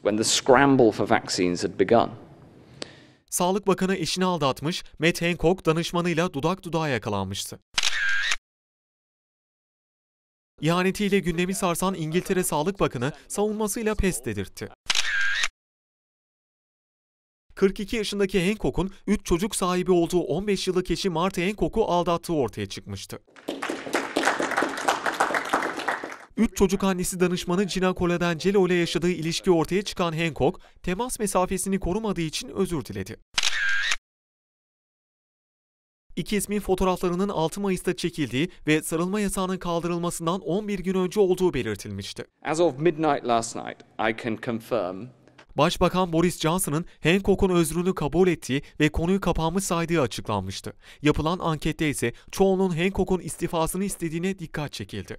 when the scramble for vaccines had begun. Sağlık Bakanı eşini aldatmış, Matt Hancock danışmanıyla dudak dudağa yakalanmıştı. İhanetiyle gündemi sarsan İngiltere Sağlık Bakanı savunmasıyla pes dedirtti. 42 yaşındaki Hancock'un 3 çocuk sahibi olduğu 15 yıllık eşi Martha Hancock'u aldattığı ortaya çıkmıştı. Üç çocuk annesi danışmanı Gina Colangelo ile yaşadığı ilişki ortaya çıkan Hancock, temas mesafesini korumadığı için özür diledi. İki ismin fotoğraflarının 6 Mayıs'ta çekildiği ve sarılma yasağının kaldırılmasından 11 gün önce olduğu belirtilmişti. As of midnight last night, I can confirm Başbakan Boris Johnson'ın Hancock'un özrünü kabul ettiği ve konuyu kapanmış saydığı açıklanmıştı. Yapılan ankette ise çoğunun Hancock'un istifasını istediğine dikkat çekildi.